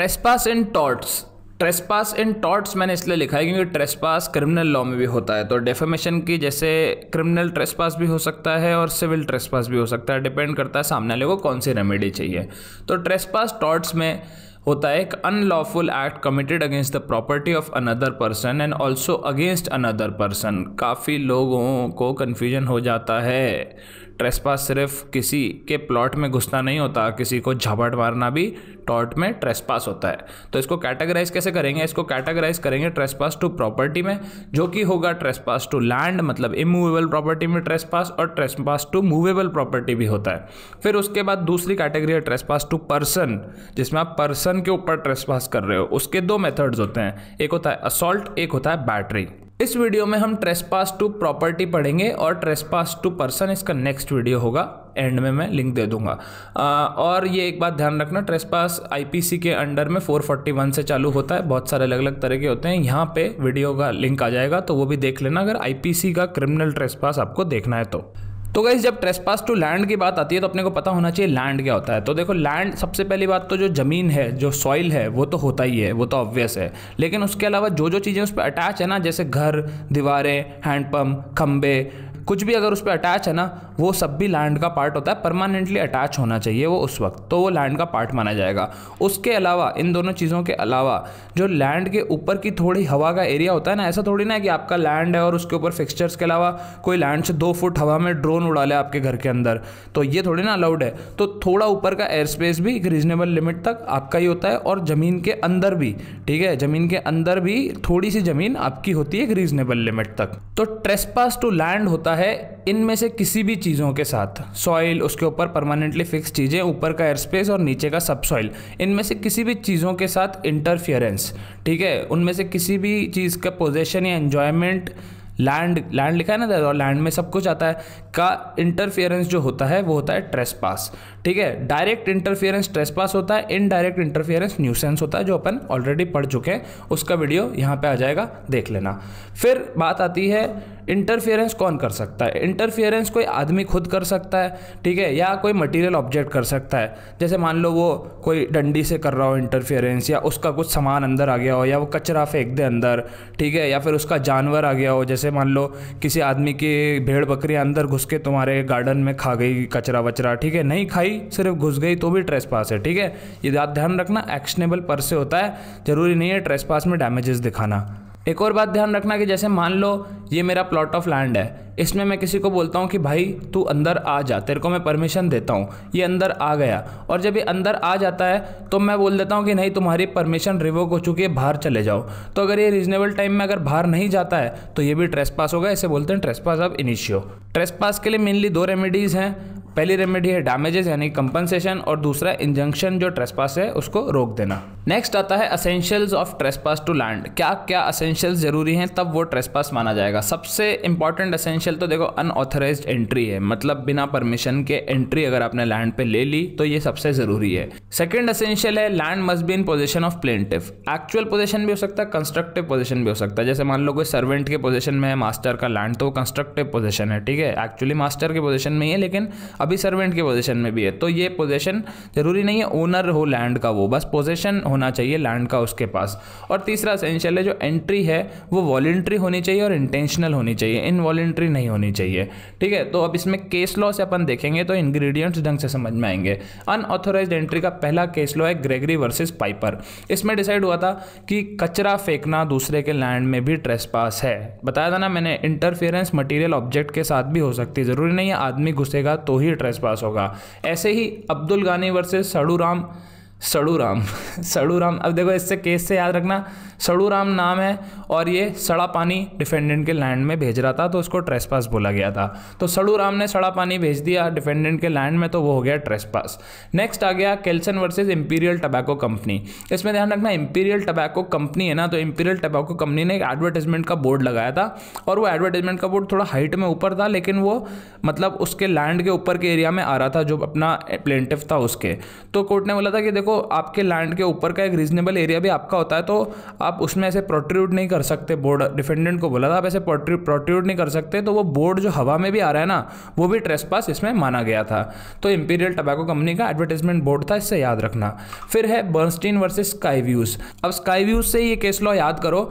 trespass in torts trespass in torts मैंने इसलिए लिखा है क्योंकि ट्रेसपास क्रिमिनल लॉ में भी होता है तो डेफेमेशन की जैसे क्रिमिनल ट्रेसपास भी हो सकता है और सिविल ट्रेसपास भी हो सकता है डिपेंड करता है सामने वाले को कौन सी रेमेडी चाहिए तो ट्रेसपास टॉर्ट्स में होता है एक unlawful act committed against the property of another person and also against another person काफ़ी लोगों को कन्फ्यूजन हो जाता है ट्रेसपास सिर्फ किसी के प्लॉट में घुसना नहीं होता किसी को झपट मारना भी टॉट में ट्रेसपास होता है तो इसको कैटेगराइज कैसे करेंगे इसको कैटेगराइज करेंगे ट्रेसपास टू प्रॉपर्टी में जो कि होगा ट्रेसपास टू लैंड मतलब इमूवेबल प्रॉपर्टी में ट्रेसपास और ट्रेसपास टू मूवेबल प्रॉपर्टी भी होता है फिर उसके बाद दूसरी कैटेगरी है ट्रेसपास टू पर्सन जिसमें आप पर्सन के ऊपर ट्रेसपास कर रहे हो उसके दो मेथड्स होते हैं एक होता है असॉल्ट एक होता है बैटरी इस वीडियो में हम ट्रेसपास टू प्रॉपर्टी पढ़ेंगे और ट्रेसपास टू पर्सन इसका नेक्स्ट वीडियो होगा एंड में मैं लिंक दे दूंगा आ, और ये एक बात ध्यान रखना ट्रेसपास आईपीसी के अंडर में 441 से चालू होता है बहुत सारे अलग अलग तरह के होते हैं यहाँ पे वीडियो का लिंक आ जाएगा तो वो भी देख लेना अगर आईपीसी का क्रिमिनल पास आपको देखना है तो तो गाइज जब ट्रेसपास टू लैंड की बात आती है तो अपने को पता होना चाहिए लैंड क्या होता है तो देखो लैंड सबसे पहली बात तो जो ज़मीन है जो सॉइल है वो तो होता ही है वो तो ऑब्वियस है लेकिन उसके अलावा जो जो चीज़ें उस पर अटैच है ना जैसे घर दीवारें हैंडपम्प खम्बे कुछ भी अगर उस पर अटैच है ना वो सब भी लैंड का पार्ट होता है परमानेंटली अटैच होना चाहिए वो उस वक्त तो वो लैंड का पार्ट माना जाएगा उसके अलावा इन दोनों चीज़ों के अलावा जो लैंड के ऊपर की थोड़ी हवा का एरिया होता है ना ऐसा थोड़ी ना कि आपका लैंड है और उसके ऊपर फिक्सचर्स के अलावा कोई लैंड से दो फुट हवा में ड्रोन उड़ा ले आपके घर के अंदर तो ये थोड़ी ना अलाउड है तो थोड़ा ऊपर का एयर स्पेस भी एक रीजनेबल लिमिट तक आपका ही होता है और ज़मीन के अंदर भी ठीक है ज़मीन के अंदर भी थोड़ी सी ज़मीन आपकी होती है एक रीजनेबल लिमिट तक तो ट्रेसपास टू लैंड होता है है इनमें से किसी भी चीज़ों के साथ सॉइल उसके ऊपर परमानेंटली फिक्स चीज़ें ऊपर का एयर स्पेस और नीचे का सब सॉइल इनमें से किसी भी चीज़ों के साथ इंटरफियरेंस ठीक है उनमें से किसी भी चीज़ का पोजेशन या एन्जॉयमेंट लैंड लैंड लिखा है ना और लैंड में सब कुछ आता है का इंटरफियरेंस जो होता है वो होता है ट्रेस पास ठीक है डायरेक्ट इंटरफियरेंस ट्रेस पास होता है इनडायरेक्ट इंटरफेरेंस न्यूसेंस होता है जो अपन ऑलरेडी पढ़ चुके हैं उसका वीडियो यहाँ पे आ जाएगा देख लेना फिर बात आती है इंटरफेरेंस कौन कर सकता है इंटरफेरेंस कोई आदमी खुद कर सकता है ठीक है या कोई मटेरियल ऑब्जेक्ट कर सकता है जैसे मान लो वो कोई डंडी से कर रहा हो इंटरफेरेंस या उसका कुछ सामान अंदर आ गया हो या वो कचरा फेंक दे अंदर ठीक है या फिर उसका जानवर आ गया हो जैसे मान लो किसी आदमी की भेड़ बकरियाँ अंदर घुस के तुम्हारे गार्डन में खा गई कचरा वचरा ठीक है नहीं खाई सिर्फ घुस गई तो भी ट्रेस पास है ठीक है ये ध्यान रखना एक्शनेबल पर से होता है ज़रूरी नहीं है ट्रेस पास में डैमेजेस दिखाना एक और बात ध्यान रखना कि जैसे मान लो ये मेरा प्लॉट ऑफ लैंड है इसमें मैं किसी को बोलता हूँ कि भाई तू अंदर आ जा तेरे को मैं परमिशन देता हूँ ये अंदर आ गया और जब ये अंदर आ जाता है तो मैं बोल देता हूँ कि नहीं तुम्हारी परमिशन रिवोक हो चुकी है बाहर चले जाओ तो अगर ये रीजनेबल टाइम में अगर बाहर नहीं जाता है तो ये भी ट्रेस पास होगा इसे बोलते हैं trespass ab initio trespass के लिए मेनली दो रेमेडीज़ हैं पहली रेमेडी है डैमेजेस यानी कंपनसेशन और दूसरा इंजंक्शन जो ट्रेसपास है उसको रोक देना नेक्स्ट आता है essentials of trespass to land क्या क्या असेंशियल्स जरूरी हैं तब वो ट्रेसपास माना जाएगा सबसे इंपॉर्टेंट असेंशियल तो देखो अनऑथराइज एंट्री है मतलब बिना परमिशन के एंट्री अगर आपने लैंड पे ले ली तो ये सबसे जरूरी है सेकेंड असेंशियल है land must be in possession of plaintiff actual possession भी हो सकता है कंस्ट्रक्टिव पोजिशन भी हो सकता है जैसे मान लो कोई सर्वेंट के पोजिशन में है मास्टर का लैंड तो वो कंस्ट्रक्टिव पोजिशन है ठीक है एक्चुअली मास्टर के पोजिशन में ही है लेकिन अब अभी सर्वेंट के पोजीशन में भी है तो ये पोजीशन जरूरी नहीं है ओनर हो लैंड का वो बस पोजीशन होना चाहिए लैंड का उसके पास और तीसरा असेंशियल है जो एंट्री है वो वॉलेंट्री होनी चाहिए और इंटेंशनल होनी चाहिए इनवॉलेंट्री नहीं होनी चाहिए ठीक है तो अब इसमें केस लॉ से अपन देखेंगे तो इंग्रेडिएंट्स ढंग से समझ में आएंगे अनऑथोराइज एंट्री का पहला केस लॉ है ग्रेगरी वर्सेज पाइपर इसमें डिसाइड हुआ था कि कचरा फेंकना दूसरे के लैंड में भी ट्रेस है बताया था ना मैंने इंटरफेरेंस मटेरियल ऑब्जेक्ट के साथ भी हो सकती है ज़रूरी नहीं है आदमी घुसेगा तो ही भी ट्रेस पास होगा ऐसे ही अब्दुल गानी वर्सेस सड़ू राम सड़ू राम सड़ू राम अब देखो इससे केस से याद रखना सड़ू राम नाम है और ये सड़ा पानी डिफेंडेंट के लैंड में भेज रहा था तो उसको पास बोला गया था तो सड़ू राम ने सड़ा पानी भेज दिया डिफेंडेंट के लैंड में तो वो हो गया पास नेक्स्ट आ गया Kelsen versus Imperial Tobacco Company इसमें ध्यान रखना इंपीरियल टबैको कंपनी है ना तो इंपीरियल टबैको कंपनी ने एक एडवर्टाइजमेंट का बोर्ड लगाया था और वो एडवर्टाइजमेंट का बोर्ड थोड़ा हाइट में ऊपर था लेकिन वो मतलब उसके लैंड के ऊपर के एरिया में आ रहा था जो अपना प्लेंटिव था उसके तो कोर्ट ने बोला था कि देखो आपके लैंड के ऊपर का एक रीजनेबल एरिया भी आपका होता है तो आप आप उसमें ऐसे प्रोट्रूड नहीं कर सकते बोर्ड डिफेंडेंट को बोला था आप ऐसे प्रोट्रूड नहीं कर सकते तो वो बोर्ड जो हवा में भी आ रहा है ना वो भी ट्रेस पास इसमें माना गया था तो इंपीरियल टबैको कंपनी का एडवर्टीजमेंट बोर्ड था इससे याद रखना फिर है बर्नस्टीन वर्सेज स्काई व्यूज अब स्काई व्यूज से ये केस लॉ याद करो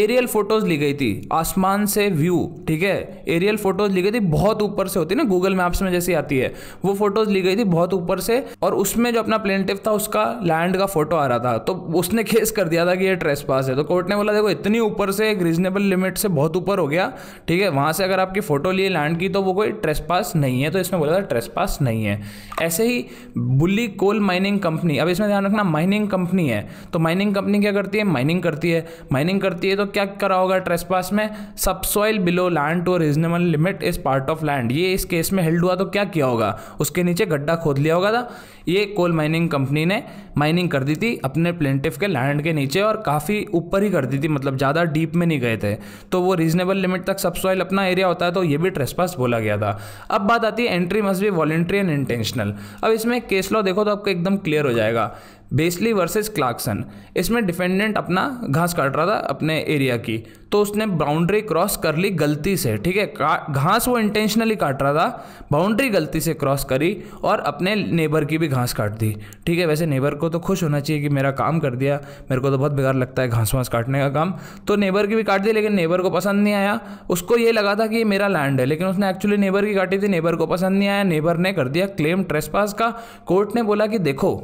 एरियल फोटोज ली गई थी आसमान से व्यू ठीक है एरियल फोटोज ली गई थी बहुत ऊपर से होती ना गूगल मैप्स में जैसी आती है वो फोटोज ली गई थी बहुत ऊपर से और उसमें जो अपना प्लेनटिव था उसका लैंड का फोटो आ रहा था तो उसने केस कर दिया था कि ये ट्रेस पास पास है तो कोर्ट ने बोला देखो इतनी ऊपर से एक रीजनेबल लिमिट से बहुत ऊपर हो गया ठीक है वहाँ से अगर आपकी फ़ोटो लिए लैंड की तो वो कोई ट्रेस पास नहीं है तो इसमें बोला था ट्रेस पास नहीं है ऐसे ही बुल्ली कोल माइनिंग कंपनी अब इसमें ध्यान रखना माइनिंग कंपनी है तो माइनिंग कंपनी क्या करती है माइनिंग करती है माइनिंग करती है तो क्या करा होगा ट्रेस पास में subsoil below land to reasonable limit is part of land ये इस केस में हेल्ड हुआ तो क्या किया होगा उसके नीचे गड्ढा खोद लिया होगा था ये कोल माइनिंग कंपनी ने माइनिंग कर दी थी अपने प्लेंटिफ के लैंड के नीचे और काफ़ी ऊपर ही कर दी थी मतलब ज़्यादा डीप में नहीं गए थे तो वो रीजनेबल लिमिट तक सब सॉइल अपना एरिया होता है तो ये भी ट्रेसपास बोला गया था अब बात आती है entry must be voluntary and intentional अब इसमें केस लॉ देखो तो आपको एकदम क्लियर हो जाएगा बेसली वर्सेस क्लार्कसन इसमें डिफेंडेंट अपना घास काट रहा था अपने एरिया की तो उसने बाउंड्री क्रॉस कर ली गलती से ठीक है घास वो इंटेंशनली काट रहा था बाउंड्री गलती से क्रॉस करी और अपने नेबर की भी घास काट दी ठीक है वैसे नेबर को तो खुश होना चाहिए कि मेरा काम कर दिया मेरे को तो बहुत बेकार लगता है घास वास काटने का काम तो नेबर की भी काट दी लेकिन नेबर को पसंद नहीं आया उसको ये लगा था कि ये मेरा लैंड है लेकिन उसने एक्चुअली नेबर की काटी थी नेबर को पसंद नहीं आया नेबर ने कर दिया क्लेम ट्रेस का कोर्ट ने बोला कि देखो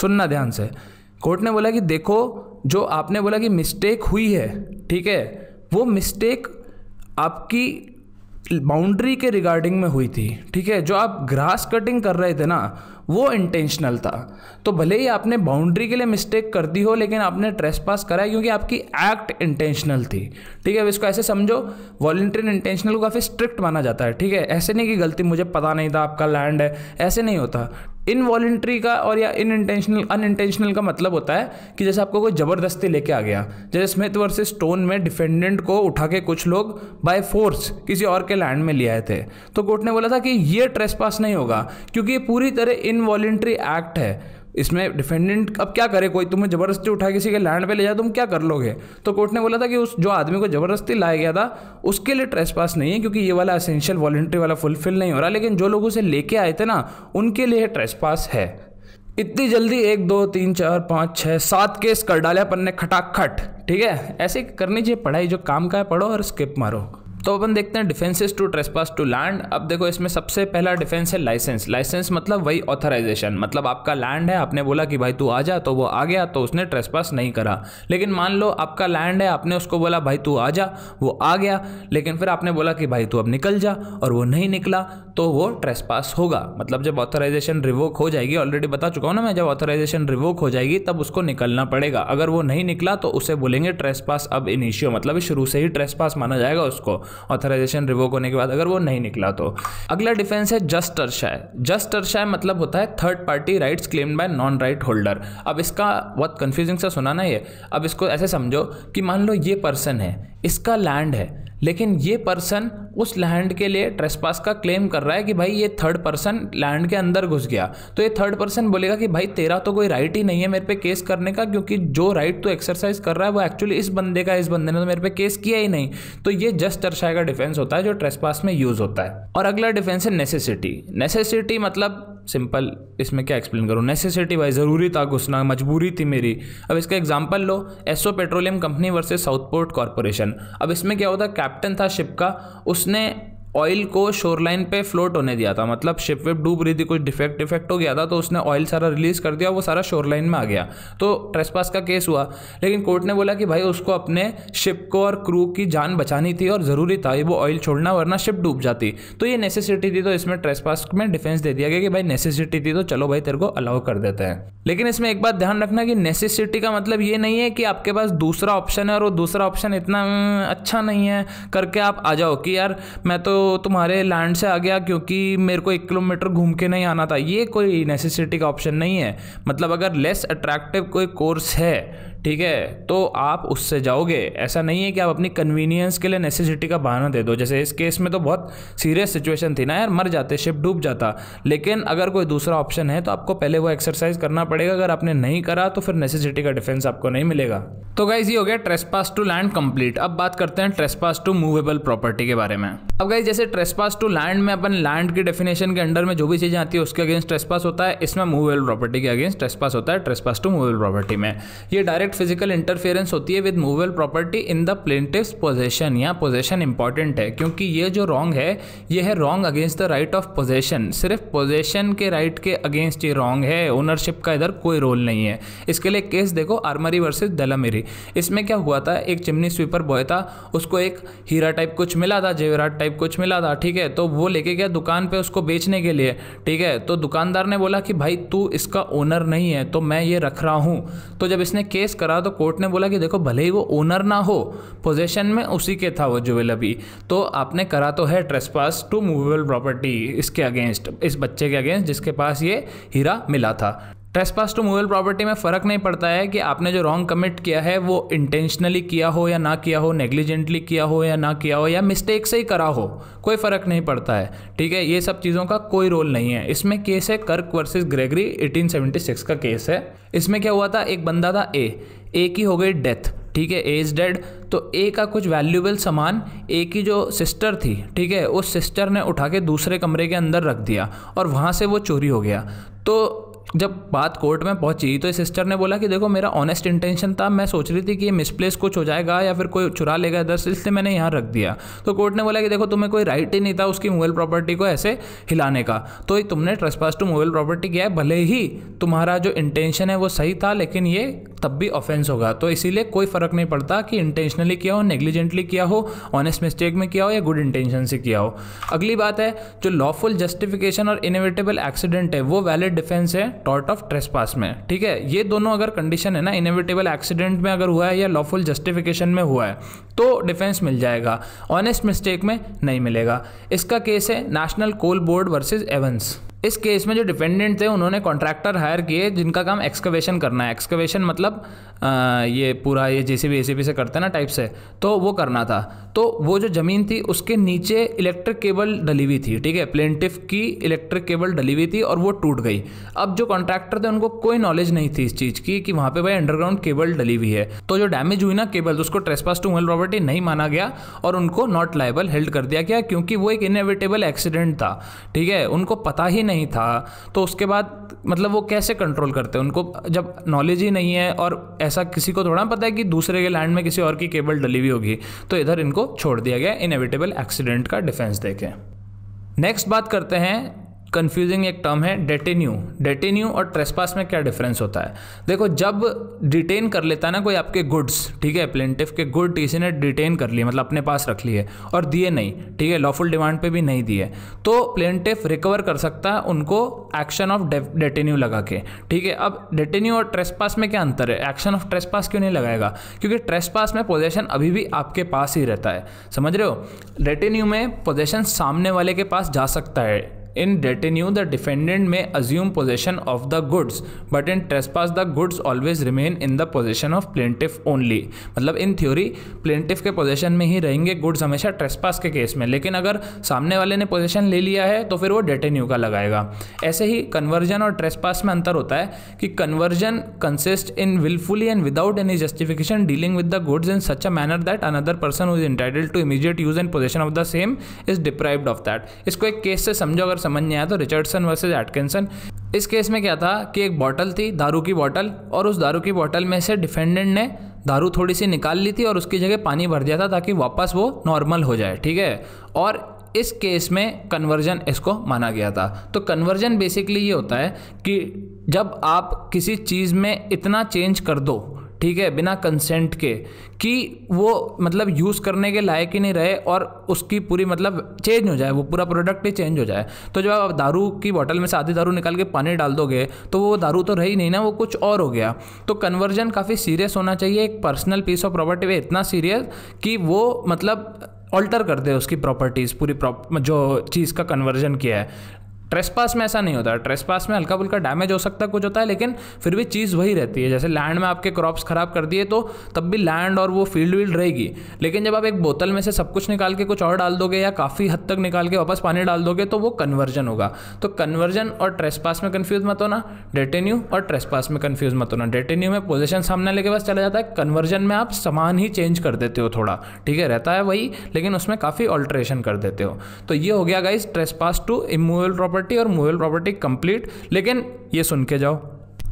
सुनना ध्यान से कोर्ट ने बोला कि देखो जो आपने बोला कि मिस्टेक हुई है ठीक है वो मिस्टेक आपकी बाउंड्री के रिगार्डिंग में हुई थी ठीक है जो आप ग्रास कटिंग कर रहे थे ना वो इंटेंशनल था तो भले ही आपने बाउंड्री के लिए मिस्टेक कर दी हो लेकिन आपने ट्रेस पास कराया क्योंकि आपकी एक्ट इंटेंशनल थी ठीक है इसको ऐसे समझो वॉल्ट्री इंटेंशनल को काफ़ी स्ट्रिक्ट माना जाता है ठीक है ऐसे नहीं कि गलती मुझे पता नहीं था आपका लैंड है ऐसे नहीं होता इनवॉलेंट्री का और या इन इंटेंशनल अनइंटेंशनल का मतलब होता है कि जैसे आपको कोई ज़बरदस्ती लेके आ गया जैसे स्मिथ वर्सेस स्टोन में डिफेंडेंट को उठा के कुछ लोग बाय फोर्स किसी और के लैंड में ले आए थे तो कोर्ट ने बोला था कि ये ट्रेस पास नहीं होगा क्योंकि ये पूरी तरह इनवॉलेंट्री एक्ट है इसमें डिफेंडेंट अब क्या करे कोई तुम्हें ज़बरदस्ती उठा किसी के लैंड पे ले जाए तुम क्या कर लोगे तो कोर्ट ने बोला था कि उस जो आदमी को ज़बरदस्ती लाया गया था उसके लिए ट्रेस पास नहीं है क्योंकि ये वाला असेंशियल वॉलेंट्री वाला फुलफिल नहीं हो रहा लेकिन जो लोग उसे लेके आए थे ना उनके लिए ट्रेस पास है इतनी जल्दी एक दो तीन चार पाँच छः सात केस कर डाले अपन ने खटाखट ठीक है ऐसे करनी चाहिए पढ़ाई जो काम का है पढ़ो और स्किप मारो तो अपन देखते हैं defences to trespass to land अब देखो इसमें सबसे पहला डिफेंस है लाइसेंस लाइसेंस मतलब वही ऑथराइजेशन मतलब आपका लैंड है आपने बोला कि भाई तू आ जा तो वो आ गया तो उसने ट्रेसपास नहीं करा लेकिन मान लो आपका लैंड है आपने उसको बोला भाई तू आ जा वो आ गया लेकिन फिर आपने बोला कि भाई तू अब निकल जा और वो नहीं निकला तो वो ट्रेसपास होगा मतलब जब ऑथराइजेशन रिवोक हो जाएगी ऑलरेडी बता चुका हूँ ना मैं जब ऑथराइजेशन रिवोक हो जाएगी तब उसको निकलना पड़ेगा अगर वो नहीं निकला तो उसे बोलेंगे ट्रेसपास अब इनिशियो मतलब शुरू से ही ट्रेसपास माना जाएगा उसको ऑथराइजेशन रिवोक होने के बाद अगर वो नहीं निकला तो अगला डिफेंस है जस्ट अर्शाय जस्ट अर्शाय मतलब होता है third party rights claimed by non right holder अब इसका बहुत कंफ्यूजिंग सा सुना ना ये अब इसको ऐसे समझो कि मान लो ये पर्सन है इसका लैंड है लेकिन ये पर्सन उस लैंड के लिए ट्रेसपास का क्लेम कर रहा है कि भाई ये थर्ड पर्सन लैंड के अंदर घुस गया तो ये थर्ड पर्सन बोलेगा कि भाई तेरा तो कोई राइट ही नहीं है मेरे पे केस करने का क्योंकि जो राइट तो एक्सरसाइज कर रहा है वो एक्चुअली इस बंदे का इस बंदे ने तो मेरे पे केस किया ही नहीं तो ये जस्ट दर्शाए का डिफेंस होता है जो ट्रेसपास में यूज होता है और अगला डिफेंस है नेसेसिटी नेसेसिटी मतलब सिंपल इसमें क्या एक्सप्लेन करूँ नेसेसिटी वाइज ज़रूरी था घुसना मजबूरी थी मेरी अब इसका एग्जाम्पल लो Esso Petroleum Company versus Southport Corporation अब इसमें क्या होता कैप्टन था शिप का उसने ऑयल को शोरलाइन पे फ्लोट होने दिया था मतलब शिप वेप डूब रही थी कुछ डिफेक्ट डिफेक्ट हो गया था तो उसने ऑयल सारा रिलीज़ कर दिया वो सारा शोरलाइन में आ गया तो ट्रेसपास का केस हुआ लेकिन कोर्ट ने बोला कि भाई उसको अपने शिप को और क्रू की जान बचानी थी और ज़रूरी था ये वो ऑयल छोड़ना वरना शिप डूब जाती तो ये नेसेसिटी थी तो इसमें ट्रेसपास में डिफेंस दे दिया गया कि भाई नेसेसिटी थी तो चलो भाई तेरे को अलाउ कर देते हैं लेकिन इसमें एक बात ध्यान रखना कि नेसेसिटी का मतलब ये नहीं है कि आपके पास दूसरा ऑप्शन है और वो दूसरा ऑप्शन इतना हम्म, अच्छा नहीं है करके आप आ जाओ कि यार मैं तो तुम्हारे लैंड से आ गया क्योंकि मेरे को एक किलोमीटर घूम के नहीं आना था ये कोई नेसेसिटी का ऑप्शन नहीं है मतलब अगर लेस अट्रैक्टिव कोई कोर्स है ठीक है तो आप उससे जाओगे ऐसा नहीं है कि आप अपनी कन्वीनियंस के लिए नेसेसिटी का बहाना दे दो जैसे इस केस में तो बहुत सीरियस सिचुएशन थी ना यार मर जाते शिप डूब जाता लेकिन अगर कोई दूसरा ऑप्शन है तो आपको पहले वो एक्सरसाइज करना पड़ेगा अगर आपने नहीं करा तो फिर नेसेसिटी का डिफेंस आपको नहीं मिलेगा तो गाइज ये हो गया ट्रेसपास टू लैंड कंप्लीट अब बात करते हैं ट्रेसपास टू मूवेबल प्रॉपर्टी के बारे में अब गाइज जैसे ट्रेसपास टू लैंड में अपन लैंड की डेफिनेशन के अंडर में जो भी चीज़ें आती है उसके अगेंस्ट ट्रेसपास होता है इसमें मूवेबल प्रॉपर्टी के अगेंस्ट ट्रेसपास होता है ट्रेसपास टू मूवेबल प्रॉपर्टी में ये डायरेक्ट फिजिकल इंटरफेरेंस होती है with movable property in the plaintiff's possession या पोजेशन इंपॉर्टेंट है क्योंकि ये जो रॉन्ग है ये है wrong against the right of possession सिर्फ पोजेशन के राइट right के अगेंस्ट ये रॉन्ग है ओनरशिप का इधर कोई रोल नहीं है इसके लिए केस देखो आर्मरी वर्सेज दलामेरी इसमें क्या हुआ था एक चिमनी स्वीपर बॉय था उसको एक हीरा टाइप कुछ मिला था जेवरा टाइप कुछ मिला था ठीक है तो वो लेके गया दुकान पर उसको बेचने के लिए ठीक है तो दुकानदार ने बोला कि भाई तू इसका ओनर नहीं है तो मैं ये रख रहा हूँ तो जब इसने केस करा तो कोर्ट ने बोला कि देखो भले ही वो ओनर ना हो पोजेशन में उसी के था वो ज्वेल अभी तो आपने करा तो है पास टू मूवेबल प्रॉपर्टी इसके अगेंस्ट इस बच्चे के अगेंस्ट जिसके पास ये हीरा मिला था ट्रेसपास टू मूवल प्रॉपर्टी में फ़र्क नहीं पड़ता है कि आपने जो रॉन्ग कमिट किया है वो इंटेंशनली किया हो या ना किया हो नेग्लिजेंटली किया हो या ना किया हो या मिस्टेक से ही करा हो कोई फ़र्क नहीं पड़ता है ठीक है ये सब चीज़ों का कोई रोल नहीं है इसमें केस है कर्क वर्सेस ग्रेगरी 1876 का केस है इसमें क्या हुआ था एक बंदा था ए ए की हो गई डेथ ठीक है ए इज़ डेड तो ए का कुछ वैल्यूबल सामान ए की जो सिस्टर थी ठीक है उस सिस्टर ने उठा के दूसरे कमरे के अंदर रख दिया और वहाँ से वो चोरी हो गया तो जब बात कोर्ट में पहुंची तो सिस्टर ने बोला कि देखो मेरा ऑनेस्ट इंटेंशन था मैं सोच रही थी कि ये मिसप्लेस कुछ हो जाएगा या फिर कोई चुरा लेगा इधर से इसलिए मैंने यहाँ रख दिया तो कोर्ट ने बोला कि देखो तुम्हें कोई राइट ही नहीं था उसकी मोबाइल प्रॉपर्टी को ऐसे हिलाने का तो तुमने ट्रस्पास टू मोबाइल प्रॉपर्टी किया है भले ही तुम्हारा जो इंटेंशन है वो सही था लेकिन ये तब भी ऑफेंस होगा तो इसीलिए कोई फ़र्क नहीं पड़ता कि इंटेंशनली किया हो नेग्लिजेंटली किया हो ऑनेस्ट मिस्टेक में किया हो या गुड इंटेंशन से किया हो अगली बात है जो लॉफुल जस्टिफिकेशन और इनोवेटेबल एक्सीडेंट है वो वैलिड डिफेंस है टॉर्ट ऑफ ट्रेसपास में ठीक है ये दोनों अगर कंडीशन है ना इनोवेटेबल एक्सीडेंट में अगर हुआ है या लॉफुल जस्टिफिकेशन में हुआ है तो डिफेंस मिल जाएगा ऑनेस्ट मिस्टेक में नहीं मिलेगा इसका केस है National Coal Board versus Evans इस केस में जो डिपेंडेंट थे उन्होंने कॉन्ट्रैक्टर हायर किए जिनका काम एक्सकवेशन करना है एक्सकवेशन मतलब आ, ये पूरा ये जेसीबी एसीबी से करते हैं ना टाइप से तो वो करना था तो वो जो ज़मीन थी उसके नीचे इलेक्ट्रिक केबल डली हुई थी ठीक है प्लेंटिफ की इलेक्ट्रिक केबल डली हुई थी और वो टूट गई अब जो कॉन्ट्रैक्टर थे उनको कोई नॉलेज नहीं थी इस चीज़ की कि वहाँ पर भाई अंडरग्राउंड केबल डली हुई है तो जो डैमेज हुई ना केबल तो उसको ट्रेसपास टू प्रॉपर्टी नहीं माना गया और उनको नॉट लाइबल हेल्ड कर दिया गया क्योंकि वो एक इनएविटेबल एक्सीडेंट था ठीक है उनको पता ही नहीं था तो उसके बाद मतलब वो कैसे कंट्रोल करते हैं उनको जब नॉलेज ही नहीं है और ऐसा किसी को थोड़ा पता है कि दूसरे के लैंड में किसी और की केबल डली हुई होगी तो इधर इनको छोड़ दिया गया इनएविटेबल एक्सीडेंट का डिफेंस देखें नेक्स्ट बात करते हैं कन्फ्यूजिंग एक टर्म है डेटेन्यू डेटेन्यू और ट्रेसपास में क्या डिफरेंस होता है देखो जब डिटेन कर लेता है ना कोई आपके गुड्स ठीक है प्लेंटिफ के गुड किसी ने डिटेन कर लिए मतलब अपने पास रख लिए और दिए नहीं ठीक है लॉफुल डिमांड पे भी नहीं दिए तो प्लेंटिफ रिकवर कर सकता है उनको एक्शन ऑफ डेटेन्यू लगा के ठीक है अब डेटेन्यू और ट्रेसपास में क्या अंतर है एक्शन ऑफ ट्रेसपास क्यों नहीं लगाएगा क्योंकि ट्रेसपास में पोजेशन अभी भी आपके पास ही रहता है समझ रहे हो डेटेन्यू में पोजेशन सामने वाले के पास जा सकता है in द डिफेंडेंट में assume position of the goods but in in trespass the goods always remain in the position of plaintiff only मतलब इन थ्योरी प्लेंटिफ के पोजिशन में ही रहेंगे गुड्स हमेशा ट्रेसपास के केस में लेकिन अगर सामने वाले ने पोजिशन ले लिया है तो फिर वो डेटेन्यू का लगाएगा ऐसे ही कन्वर्जन और ट्रेसपास में अंतर होता है कि conversion consist in wilfully and without any justification dealing with the goods in such a manner that another person who is to immediate use and possession of the same is deprived of that इसको एक case से समझो अगर समझ नहीं आया तो Richardson versus एटकिनसन इस केस में क्या था कि एक बॉटल थी दारू की बॉटल और उस दारू की बॉटल में से डिफेंडेंट ने दारू थोड़ी सी निकाल ली थी और उसकी जगह पानी भर दिया था ताकि वापस वो नॉर्मल हो जाए ठीक है और इस केस में कन्वर्जन इसको माना गया था तो कन्वर्जन बेसिकली ये होता है कि जब आप किसी चीज़ में इतना चेंज कर दो ठीक है बिना कंसेंट के कि वो मतलब यूज़ करने के लायक ही नहीं रहे और उसकी पूरी मतलब चेंज हो जाए वो पूरा प्रोडक्ट ही चेंज हो जाए तो जब आप दारू की बोतल में से आधी दारू निकाल के पानी डाल दोगे तो वो दारू तो रही नहीं ना वो कुछ और हो गया तो कन्वर्जन काफ़ी सीरियस होना चाहिए एक पर्सनल पीस ऑफ प्रॉपर्टी में इतना सीरियस कि वो मतलब ऑल्टर कर दे उसकी प्रॉपर्टीज़ पूरी प्रॉप जो चीज़ का कन्वर्जन किया है ट्रेस पास में ऐसा नहीं होता ट्रेस पास में हल्का फुल्का डैमेज हो सकता है कुछ होता है लेकिन फिर भी चीज़ वही रहती है जैसे लैंड में आपके क्रॉप्स खराब कर दिए तो तब भी लैंड और वो फील्ड वील्ड रहेगी लेकिन जब आप एक बोतल में से सब कुछ निकाल के कुछ और डाल दोगे या काफ़ी हद तक निकाल के वापस पानी डाल दोगे तो वो कन्वर्जन होगा तो कन्वर्जन और ट्रेस पास में कन्फ्यूज मत होना डेटेन्यू और ट्रेस पास में कन्फ्यूज मत होना डेटेन्यू में पोजिशन सामने लेके बस चला जाता है कन्वर्जन में आप सामान ही चेंज कर देते हो थोड़ा ठीक है रहता है वही लेकिन उसमें काफ़ी ऑल्ट्रेशन कर देते हो तो ये हो गया guys trespass to immovable property property और मूवेबल प्रॉपर्टी कंप्लीट लेकिन ये सुन के जाओ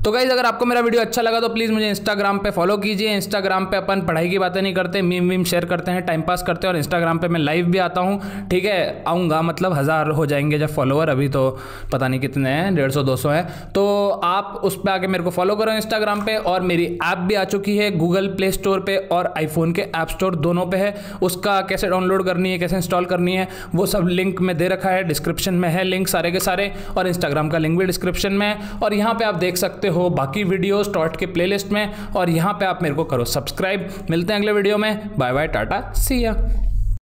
तो गाइज अगर आपको मेरा वीडियो अच्छा लगा तो प्लीज़ मुझे इंस्टाग्राम पे फॉलो कीजिए इंस्टाग्राम पे अपन पढ़ाई की बातें नहीं करते मीम वीम शेयर करते हैं टाइम पास करते हैं और इंस्टाग्राम पे मैं लाइव भी आता हूँ ठीक है आऊँगा मतलब हज़ार हो जाएंगे जब फॉलोअर अभी तो पता नहीं कितने हैं डेढ़ सौ दो सौ हैं तो आप उस पर आके मेरे को फॉलो करो इंस्टाग्राम पर और मेरी ऐप भी आ चुकी है गूगल प्ले स्टोर पर और आईफोन के ऐप स्टोर दोनों पर है उसका कैसे डाउनलोड करनी है कैसे इंस्टॉल करनी है वो सब लिंक में दे रखा है डिस्क्रिप्शन में है लिंक सारे के सारे और इंस्टाग्राम का लिंक भी डिस्क्रिप्शन में है और यहाँ पर आप देख सकते हो हो बाकी वीडियोस टॉट के प्लेलिस्ट में और यहाँ पे आप मेरे को करो सब्सक्राइब मिलते हैं अगले वीडियो में बाय बाय टाटा सी या